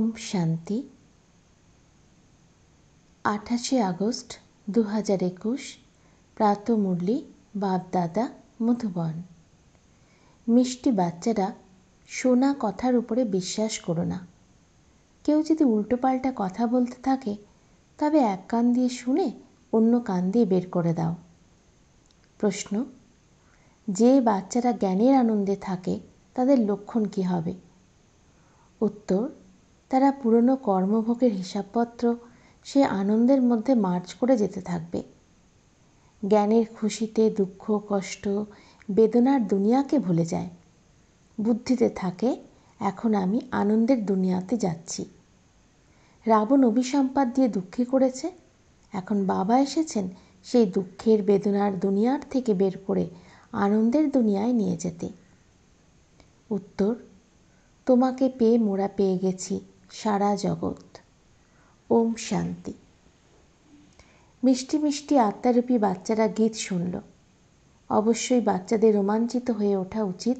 ওম শান্তি আঠাশে আগস্ট দু হাজার একুশ প্রাতমুরলি বাপদাদা মধুবন মিষ্টি বাচ্চারা শোনা কথার উপরে বিশ্বাস করো না কেউ যদি উল্টোপাল্টা কথা বলতে থাকে তবে এক কান দিয়ে শুনে অন্য কান দিয়ে বের করে দাও প্রশ্ন যে বাচ্চারা জ্ঞানের আনন্দে থাকে তাদের লক্ষণ কি হবে উত্তর তারা পুরনো কর্মভোগের হিসাবপত্র সে আনন্দের মধ্যে মার্চ করে যেতে থাকবে জ্ঞানের খুশিতে দুঃখ কষ্ট বেদনার দুনিয়াকে ভুলে যায় বুদ্ধিতে থাকে এখন আমি আনন্দের দুনিয়াতে যাচ্ছি রাবণ অভিসম্পাদ দিয়ে দুঃখী করেছে এখন বাবা এসেছেন সেই দুঃখের বেদনার দুনিয়ার থেকে বের করে আনন্দের দুনিয়ায় নিয়ে যেতে উত্তর তোমাকে পেয়ে মোড়া পেয়ে গেছি সারা জগৎ ওম শান্তি মিষ্টি মিষ্টি আত্মারূপী বাচ্চারা গীত শুনল অবশ্যই বাচ্চাদের রোমাঞ্চিত হয়ে ওঠা উচিত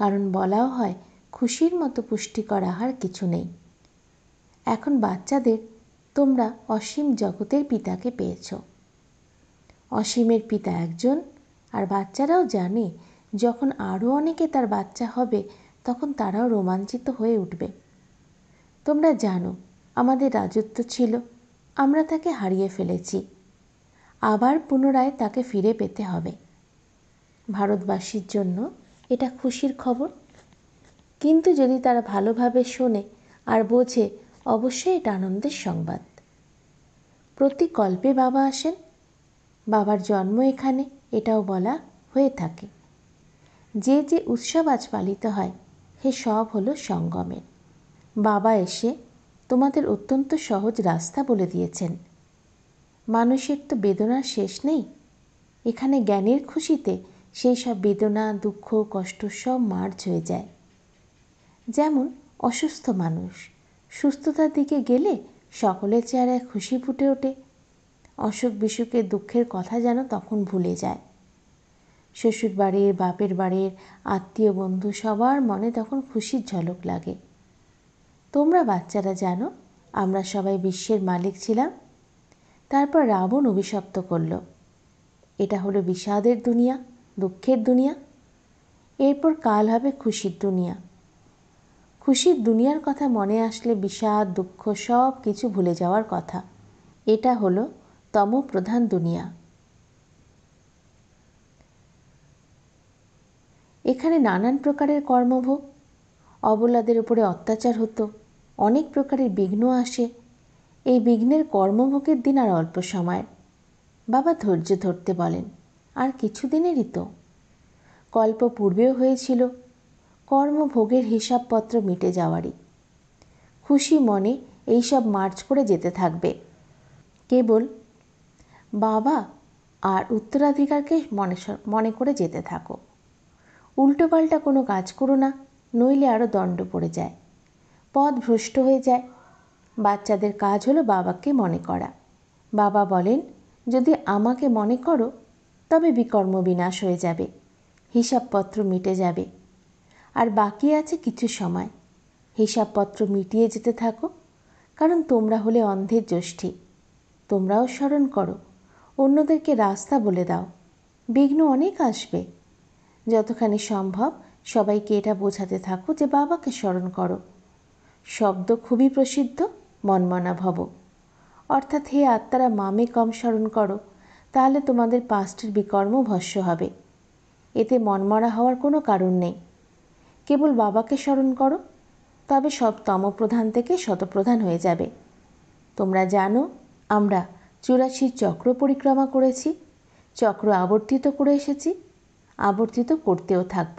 কারণ বলাও হয় খুশির মতো পুষ্টিকর আহার কিছু নেই এখন বাচ্চাদের তোমরা অসীম জগতের পিতাকে পেয়েছ অসীমের পিতা একজন আর বাচ্চারাও জানে যখন আরও অনেকে তার বাচ্চা হবে তখন তারাও রোমাঞ্চিত হয়ে উঠবে তোমরা জানো আমাদের রাজত্ব ছিল আমরা তাকে হারিয়ে ফেলেছি আবার পুনরায় তাকে ফিরে পেতে হবে ভারতবাসীর জন্য এটা খুশির খবর কিন্তু যদি তারা ভালোভাবে শোনে আর বোঝে অবশ্যই এটা আনন্দের সংবাদ প্রতি কল্পে বাবা আসেন বাবার জন্ম এখানে এটাও বলা হয়ে থাকে যে যে উৎসব আজ পালিত হয় সে সব হলো সঙ্গমের বাবা এসে তোমাদের অত্যন্ত সহজ রাস্তা বলে দিয়েছেন মানুষের তো বেদনার শেষ নেই এখানে জ্ঞানের খুশিতে সেই সব বেদনা দুঃখ কষ্ট সব মার্জ হয়ে যায় যেমন অসুস্থ মানুষ সুস্থতার দিকে গেলে সকলের চেহারায় খুশি ফুটে ওঠে অসুখ বিসুখের দুঃখের কথা যেন তখন ভুলে যায় শ্বশুর বাড়ির বাপের বাড়ির আত্মীয় বন্ধু সবার মনে তখন খুশির ঝলক লাগে তোমরা বাচ্চারা জানো আমরা সবাই বিশ্বের মালিক ছিলাম তারপর রাবণ অভিশপ্ত করল এটা হলো বিষাদের দুনিয়া দুঃখের দুনিয়া এরপর কাল হবে খুশির দুনিয়া খুশির দুনিয়ার কথা মনে আসলে বিষাদ দুঃখ সব কিছু ভুলে যাওয়ার কথা এটা হল তম প্রধান দুনিয়া এখানে নানান প্রকারের কর্মভোগ অবলাদের উপরে অত্যাচার হতো অনেক প্রকারের বিঘ্ন আসে এই বিঘ্নের কর্মভোগের দিন আর অল্প সময়ের বাবা ধৈর্য ধরতে বলেন আর কিছুদিনেরই তো কল্প পূর্বেও হয়েছিল কর্মভোগের হিসাবপত্র মিটে যাওয়ারই খুশি মনে এইসব মার্চ করে যেতে থাকবে কেবল বাবা আর উত্তরাধিকারকে মনে মনে করে যেতে থাকো উল্টোপাল্টা কোনো কাজ করো না নইলে আরও দণ্ড পড়ে যায় পথ ভ্রষ্ট হয়ে যায় বাচ্চাদের কাজ হলো বাবাকে মনে করা বাবা বলেন যদি আমাকে মনে করো তবে বিকর্ম বিনাশ হয়ে যাবে হিসাবপত্র মিটে যাবে আর বাকি আছে কিছু সময় হিসাবপত্র মিটিয়ে যেতে থাকো কারণ তোমরা হলে অন্ধের জ্যোষ্ঠী তোমরাও স্মরণ করো অন্যদেরকে রাস্তা বলে দাও বিঘ্ন অনেক আসবে যতখানি সম্ভব সবাইকে এটা বোঝাতে থাকো যে বাবাকে স্মরণ করো শব্দ খুবই প্রসিদ্ধ মনমনা ভব অর্থাৎ হে আত্মারা মামে কম স্মরণ করো তাহলে তোমাদের পাঁচটির বিকর্ম ভস্য হবে এতে মনমরা হওয়ার কোনো কারণ নেই কেবল বাবাকে স্মরণ করো তবে সব তমপ্রধান থেকে শতপ্রধান হয়ে যাবে তোমরা জানো আমরা চুরাশির চক্র পরিক্রমা করেছি চক্র আবর্তিত করে এসেছি আবর্তিত করতেও থাকব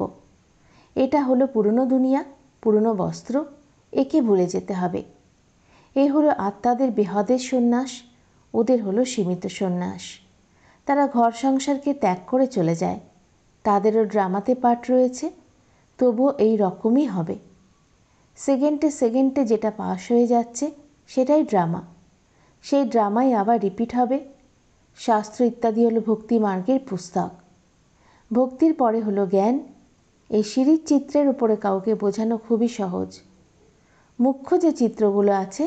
এটা হলো পুরনো দুনিয়া পুরনো বস্ত্র একে ভুলে যেতে হবে এ হলো আত্মাদের বেহদের সন্ন্যাস ওদের হলো সীমিত সন্ন্যাস তারা ঘর সংসারকে ত্যাগ করে চলে যায় তাদেরও ড্রামাতে পাঠ রয়েছে তবুও এই রকমই হবে সেকেন্ডে সেকেন্ডে যেটা পাস হয়ে যাচ্ছে সেটাই ড্রামা সেই ড্রামাই আবার রিপিট হবে শাস্ত্র ইত্যাদি হলো ভক্তি মার্গের পুস্তক ভক্তির পরে হলো জ্ঞান এই সিঁড়ির চিত্রের উপরে কাউকে বোঝানো খুবই সহজ মুখ্য যে চিত্রগুলো আছে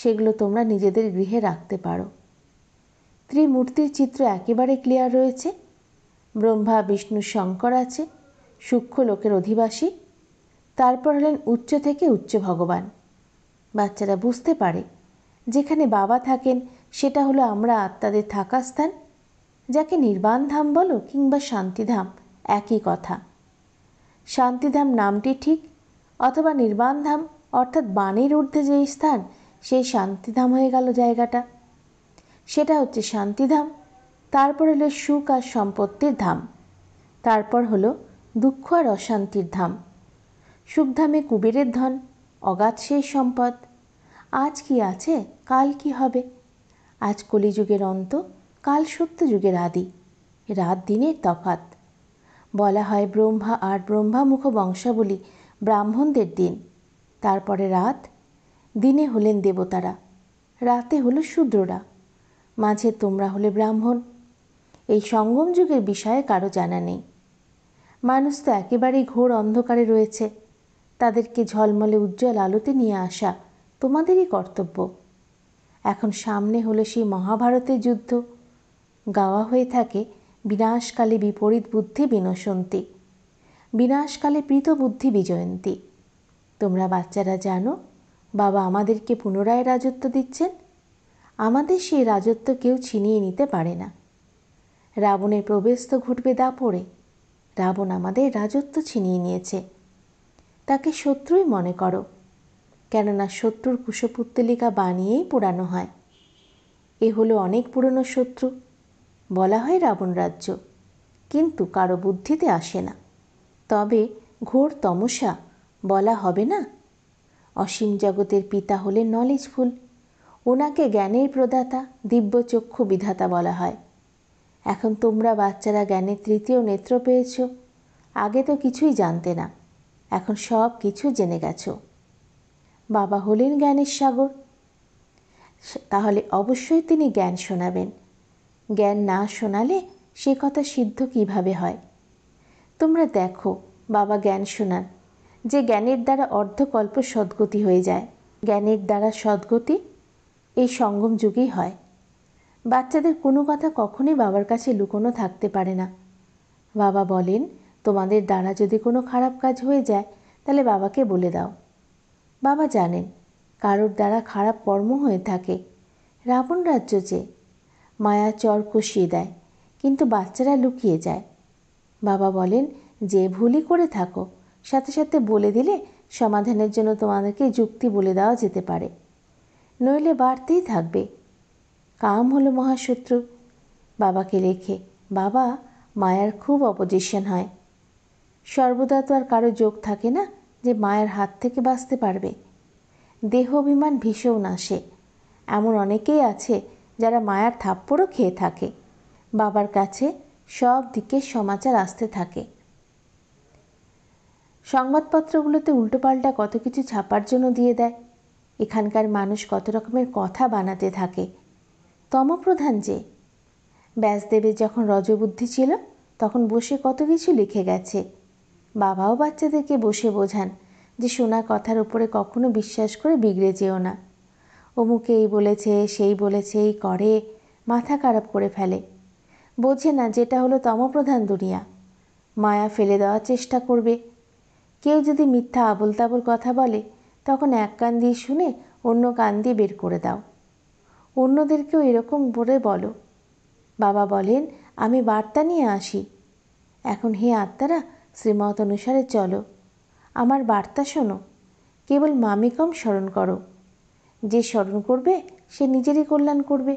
সেগুলো তোমরা নিজেদের গৃহে রাখতে পারো ত্রিমূর্তির চিত্র একেবারে ক্লিয়ার রয়েছে ব্রহ্মা বিষ্ণু শঙ্কর আছে সূক্ষ্ম লোকের অধিবাসী তারপর হলেন উচ্চ থেকে উচ্চ ভগবান বাচ্চারা বুঝতে পারে যেখানে বাবা থাকেন সেটা হলো আমরা আত্মাদের থাকা স্থান যাকে নির্বাণ ধাম বলো কিংবা শান্তিধাম একই কথা শান্তিধাম নামটি ঠিক অথবা নির্বাণ ধাম অর্থাৎ বাণীর ঊর্ধ্বে যে স্থান সেই শান্তিধাম হয়ে গেল জায়গাটা সেটা হচ্ছে শান্তিধাম তারপর হলো সুখ আর সম্পত্তির ধাম তারপর হলো দুঃখ আর অশান্তির ধাম সুখধামে কুবেরের ধন অগাধ সেই সম্পদ আজ কি আছে কাল কি হবে আজ কলিযুগের অন্ত কাল যুগের আদি রাত দিনের তফাত বলা হয় ব্রহ্মা আর ব্রহ্মা মুখ বংশাবলী ব্রাহ্মণদের দিন তারপরে রাত দিনে হলেন দেবতারা রাতে হল শূদ্ররা মাঝে তোমরা হলে ব্রাহ্মণ এই সঙ্গম যুগের বিষয়ে কারো জানা নেই মানুষ তো একেবারেই ঘোর অন্ধকারে রয়েছে তাদেরকে ঝলমলে উজ্জ্বল আলোতে নিয়ে আসা তোমাদেরই কর্তব্য এখন সামনে হলো সেই মহাভারতের যুদ্ধ গাওয়া হয়ে থাকে বিনাশকালে বিপরীত বুদ্ধি বিনশন্তি বিনাশকালে প্রীত বুদ্ধি বিজয়ন্তী তোমরা বাচ্চারা জানো বাবা আমাদেরকে পুনরায় রাজত্ব দিচ্ছেন আমাদের সেই রাজত্ব কেউ ছিনিয়ে নিতে পারে না রাবণের প্রবেশ তো ঘটবে দা পড়ে রাবণ আমাদের রাজত্ব ছিনিয়ে নিয়েছে তাকে শত্রুই মনে করো কেননা শত্রুর কুশপুত্তলিকা বানিয়েই পোড়ানো হয় এ হলো অনেক পুরনো শত্রু বলা হয় রাবণ রাজ্য কিন্তু কারো বুদ্ধিতে আসে না তবে ঘোর তমসা বলা হবে না অসীম জগতের পিতা হলেন নলেজফুল ওনাকে জ্ঞানের প্রদাতা দিব্যচক্ষু বিধাতা বলা হয় এখন তোমরা বাচ্চারা জ্ঞানের তৃতীয় নেত্র পেয়েছ আগে তো কিছুই জানতে না এখন সব কিছু জেনে গেছ বাবা হলেন জ্ঞানের সাগর তাহলে অবশ্যই তিনি জ্ঞান শোনাবেন জ্ঞান না শোনালে সে কথা সিদ্ধ কিভাবে হয় তোমরা দেখো বাবা জ্ঞান শোনান যে জ্ঞানের দ্বারা অর্ধকল্প সদ্গতি হয়ে যায় জ্ঞানের দ্বারা সদ্গতি এই সঙ্গম যুগেই হয় বাচ্চাদের কোনো কথা কখনই বাবার কাছে লুকোনো থাকতে পারে না বাবা বলেন তোমাদের দ্বারা যদি কোনো খারাপ কাজ হয়ে যায় তাহলে বাবাকে বলে দাও বাবা জানেন কারোর দ্বারা খারাপ কর্ম হয়ে থাকে রাবণ রাজ্য যে মায়া চর কষিয়ে দেয় কিন্তু বাচ্চারা লুকিয়ে যায় বাবা বলেন যে ভুলই করে থাকো সাথে সাথে বলে দিলে সমাধানের জন্য তোমাদেরকে যুক্তি বলে দেওয়া যেতে পারে নইলে বাড়তেই থাকবে কাম হলো মহাশত্রু বাবাকে রেখে বাবা মায়ার খুব অপজিশন হয় সর্বদা তো আর কারো যোগ থাকে না যে মায়ের হাত থেকে বাঁচতে পারবে দেহ অভিমান ভীষণ আসে এমন অনেকেই আছে যারা মায়ার থাপ্পড়ও খেয়ে থাকে বাবার কাছে সব দিকে সমাচার আসতে থাকে সংবাদপত্রগুলোতে উল্টোপাল্টা কত কিছু ছাপার জন্য দিয়ে দেয় এখানকার মানুষ কত রকমের কথা বানাতে থাকে তমপ্রধান যে ব্যাসদেবের যখন রজবুদ্ধি ছিল তখন বসে কত কিছু লিখে গেছে বাবাও বাচ্চাদেরকে বসে বোঝান যে শোনা কথার উপরে কখনো বিশ্বাস করে বিগড়ে যেও না অমুকে এই বলেছে সেই বলেছে এই করে মাথা খারাপ করে ফেলে বোঝে না যেটা হলো তমপ্রধান দুনিয়া মায়া ফেলে দেওয়ার চেষ্টা করবে কেউ যদি মিথ্যা আবল তাবল কথা বলে তখন এক কান দিয়ে শুনে অন্য কান দিয়ে বের করে দাও অন্যদেরকেও এরকম বলে বলো বাবা বলেন আমি বার্তা নিয়ে আসি এখন হে আত্মারা শ্রীমত অনুসারে চলো আমার বার্তা শোনো কেবল মামিকম স্মরণ করো যে স্মরণ করবে সে নিজেরই কল্যাণ করবে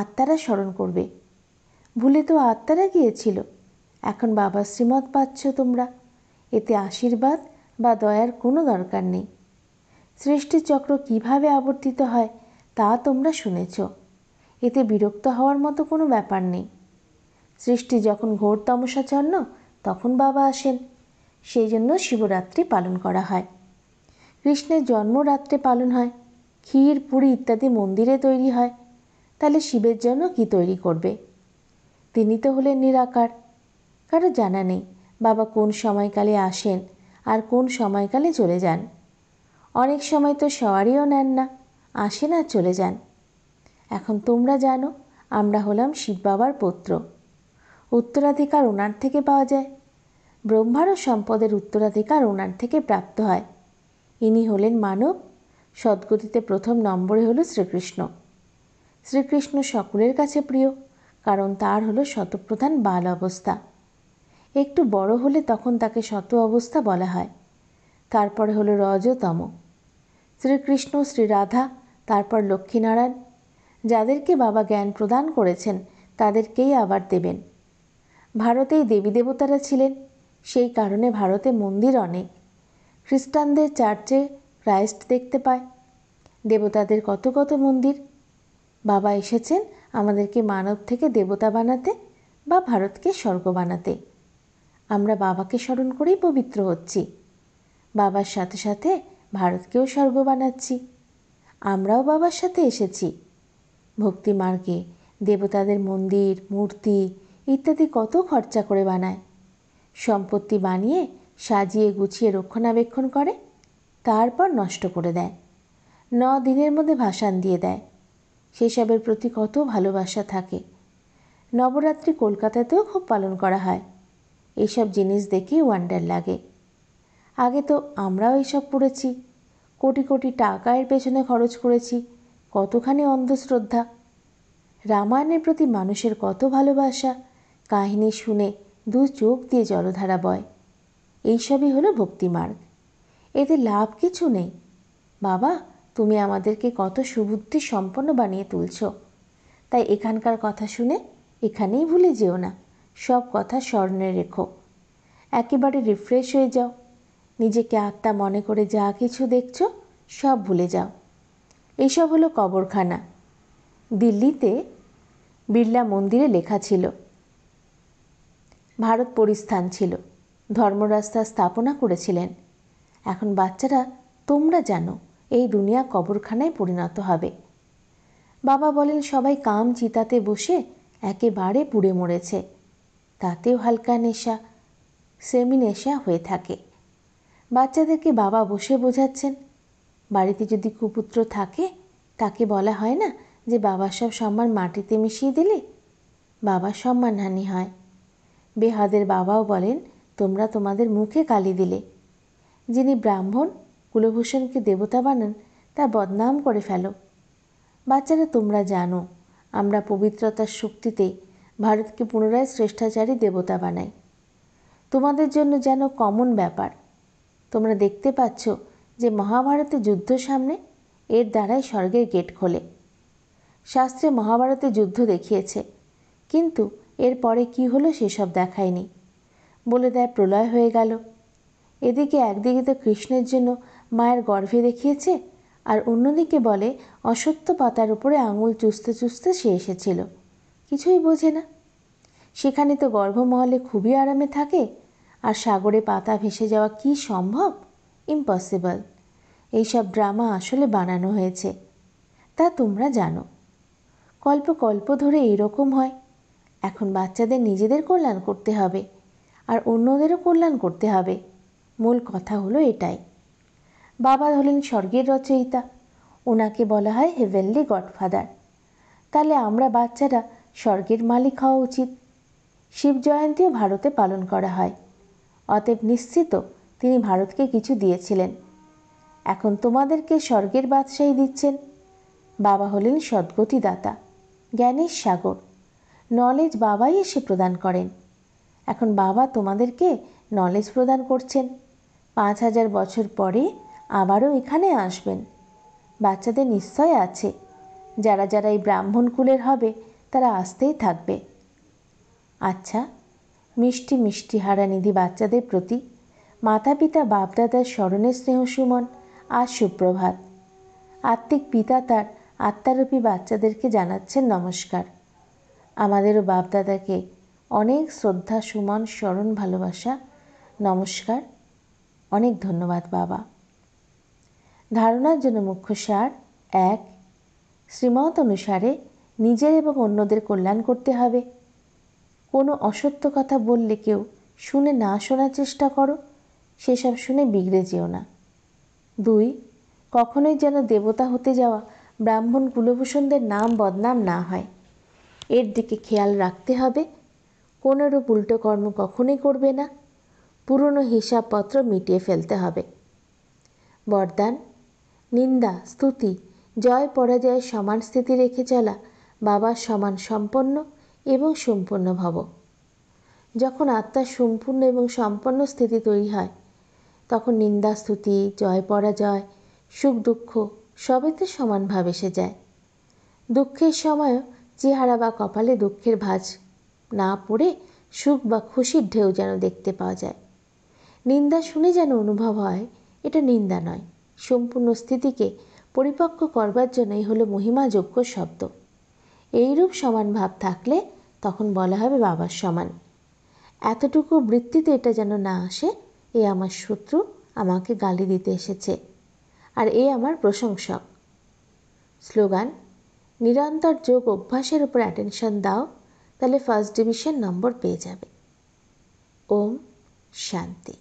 আত্মারা স্মরণ করবে ভুলে তো আত্মারা গিয়েছিল এখন বাবা শ্রীমত পাচ্ছ তোমরা এতে আশীর্বাদ বা দয়ার কোনো দরকার নেই সৃষ্টিচক্র কিভাবে আবর্তিত হয় তা তোমরা শুনেছ এতে বিরক্ত হওয়ার মতো কোনো ব্যাপার নেই সৃষ্টি যখন ঘোর তমসাচন্ন তখন বাবা আসেন সেই জন্য শিবরাত্রি পালন করা হয় কৃষ্ণের জন্মরাত্রে পালন হয় ক্ষীর পুরি ইত্যাদি মন্দিরে তৈরি হয় তাহলে শিবের জন্য কি তৈরি করবে তিনি তো হলেন নিরাকার কারো জানা নেই বাবা কোন সময়কালে আসেন আর কোন সময়কালে চলে যান অনেক সময় তো সওয়ারিও নেন না আসেন আর চলে যান এখন তোমরা জানো আমরা হলাম শিব বাবার পুত্র উত্তরাধিকার ওনার থেকে পাওয়া যায় ব্রহ্মারও সম্পদের উত্তরাধিকার ওনার থেকে প্রাপ্ত হয় ইনি হলেন মানব সদ্গতিতে প্রথম নম্বরে হলো শ্রীকৃষ্ণ শ্রীকৃষ্ণ সকলের কাছে প্রিয় কারণ তার হলো শতপ্রধান বাল অবস্থা একটু বড় হলে তখন তাকে শত অবস্থা বলা হয় তারপরে হলো রজতম শ্রীকৃষ্ণ শ্রীরাধা তারপর লক্ষ্মীনারায়ণ যাদেরকে বাবা জ্ঞান প্রদান করেছেন তাদেরকেই আবার দেবেন ভারতেই দেবী দেবতারা ছিলেন সেই কারণে ভারতে মন্দির অনেক খ্রিস্টানদের চার্চে ক্রাইস্ট দেখতে পায় দেবতাদের কত কত মন্দির বাবা এসেছেন আমাদেরকে মানব থেকে দেবতা বানাতে বা ভারতকে স্বর্গ বানাতে আমরা বাবাকে স্মরণ করেই পবিত্র হচ্ছি বাবার সাথে সাথে ভারতকেও স্বর্গ বানাচ্ছি আমরাও বাবার সাথে এসেছি ভক্তি মার্গে দেবতাদের মন্দির মূর্তি ইত্যাদি কত খরচা করে বানায় সম্পত্তি বানিয়ে সাজিয়ে গুছিয়ে রক্ষণাবেক্ষণ করে তারপর নষ্ট করে দেয় ন দিনের মধ্যে ভাসান দিয়ে দেয় সেসবের প্রতি কত ভালোবাসা থাকে নবরাত্রি কলকাতাতেও খুব পালন করা হয় এইসব জিনিস দেখেই ওয়ান্ডার লাগে আগে তো আমরাও এইসব পড়েছি কোটি কোটি টাকা এর পেছনে খরচ করেছি কতখানি অন্ধশ্রদ্ধা রামায়ণের প্রতি মানুষের কত ভালোবাসা কাহিনী শুনে দু চোখ দিয়ে জলধারা বয় এইসবই হলো ভক্তিমার্গ এতে লাভ কিছু নেই বাবা তুমি আমাদেরকে কত সুবুদ্ধি সম্পন্ন বানিয়ে তুলছ তাই এখানকার কথা শুনে এখানেই ভুলে যেও না সব কথা স্মরণে রেখো একেবারে রিফ্রেশ হয়ে যাও নিজেকে আত্মা মনে করে যা কিছু দেখছো সব ভুলে যাও এইসব হলো কবরখানা দিল্লিতে বিড়লা মন্দিরে লেখা ছিল ভারত পরিস্থান ছিল ধর্মরাস্তা স্থাপনা করেছিলেন এখন বাচ্চারা তোমরা জানো এই দুনিয়া কবরখানায় পরিণত হবে বাবা বলেন সবাই কাম চিতাতে বসে একেবারে পুড়ে মরেছে তাতেও হালকা নেশা সেমি নেশা হয়ে থাকে বাচ্চাদেরকে বাবা বসে বোঝাচ্ছেন বাড়িতে যদি কুপুত্র থাকে তাকে বলা হয় না যে বাবার সব সম্মান মাটিতে মিশিয়ে দিলে বাবার সম্মানহানি হয় বেহাদের বাবাও বলেন তোমরা তোমাদের মুখে কালি দিলে যিনি ব্রাহ্মণ কুলভূষণকে দেবতা বানান তা বদনাম করে ফেলো বাচ্চারা তোমরা জানো আমরা পবিত্রতার শক্তিতে ভারতকে পুনরায় শ্রেষ্ঠাচারী দেবতা বানাই তোমাদের জন্য যেন কমন ব্যাপার তোমরা দেখতে পাচ্ছ যে মহাভারতে যুদ্ধ সামনে এর দ্বারাই স্বর্গের গেট খোলে শাস্ত্রে মহাভারতে যুদ্ধ দেখিয়েছে কিন্তু এর পরে কী হলো সেসব দেখায়নি বলে দেয় প্রলয় হয়ে গেল এদিকে একদিকে তো কৃষ্ণের জন্য মায়ের গর্ভে দেখিয়েছে আর অন্যদিকে বলে অসত্য পাতার উপরে আঙুল চুসতে চুসতে সে এসেছিল কিছুই বোঝে না সেখানে তো গর্ভমহলে খুবই আরামে থাকে আর সাগরে পাতা ভেসে যাওয়া কি সম্ভব ইম্পসিবল এইসব ড্রামা আসলে বানানো হয়েছে তা তোমরা জানো কল্প কল্প ধরে এইরকম হয় এখন বাচ্চাদের নিজেদের কল্যাণ করতে হবে আর অন্যদেরও কল্যাণ করতে হবে মূল কথা হলো এটাই বাবা হলেন স্বর্গের রচয়িতা ওনাকে বলা হয় হেভেনলি গডফাদার তাহলে আমরা বাচ্চারা স্বর্গের মালিক হওয়া উচিত শিব জয়ন্তীও ভারতে পালন করা হয় অতএব নিশ্চিত তিনি ভারতকে কিছু দিয়েছিলেন এখন তোমাদেরকে স্বর্গের বাদশাহী দিচ্ছেন বাবা হলেন সদ্গতিদাতা জ্ঞানের সাগর নলেজ বাবাই এসে প্রদান করেন এখন বাবা তোমাদেরকে নলেজ প্রদান করছেন পাঁচ হাজার বছর পরে আবারও এখানে আসবেন বাচ্চাদের নিশ্চয় আছে যারা যারা এই ব্রাহ্মণ কুলের হবে তারা আসতেই থাকবে আচ্ছা মিষ্টি মিষ্টি হারানিধি বাচ্চাদের প্রতি মাতা পিতা বাপদাদার স্মরণে সুমন আর সুপ্রভাত আত্মিক পিতা তার আত্মারূপী বাচ্চাদেরকে জানাচ্ছেন নমস্কার আমাদেরও বাপদাদাকে অনেক শ্রদ্ধা সুমন স্মরণ ভালোবাসা নমস্কার অনেক ধন্যবাদ বাবা ধারণার জন্য মুখ্য সার এক শ্রীমত অনুসারে নিজের এবং অন্যদের কল্যাণ করতে হবে কোনো অসত্য কথা বললে কেউ শুনে না শোনার চেষ্টা করো সেসব শুনে বিগড়ে যেও না দুই কখনোই যেন দেবতা হতে যাওয়া ব্রাহ্মণ কুলভূষণদের নাম বদনাম না হয় এর দিকে খেয়াল রাখতে হবে কোনোরূপ উল্টো কর্ম কখনোই করবে না পুরনো হিসাবপত্র মিটিয়ে ফেলতে হবে বরদান নিন্দা স্তুতি জয় পরাজয়ের সমান স্থিতি রেখে চলা বাবা সমান সম্পন্ন এবং সম্পূর্ণ ভব যখন আত্মার সম্পূর্ণ এবং সম্পন্ন স্থিতি তৈরি হয় তখন নিন্দা স্তুতি জয় পরাজয় সুখ দুঃখ সবেতে সমানভাবে এসে যায় দুঃখের সময়ও চেহারা বা কপালে দুঃখের ভাজ না পড়ে সুখ বা খুশির ঢেউ যেন দেখতে পাওয়া যায় নিন্দা শুনে যেন অনুভব হয় এটা নিন্দা নয় সম্পূর্ণ স্থিতিকে পরিপক্ক করবার জন্যই হলো মহিমাযোগ্য শব্দ এইরূপ সমান ভাব থাকলে তখন বলা হবে বাবার সমান এতটুকু বৃত্তিতে এটা যেন না আসে এ আমার শত্রু আমাকে গালি দিতে এসেছে আর এ আমার প্রশংসক স্লোগান নিরন্তর যোগ অভ্যাসের উপর অ্যাটেনশন দাও তাহলে ফার্স্ট ডিভিশন নম্বর পেয়ে যাবে ওম শান্তি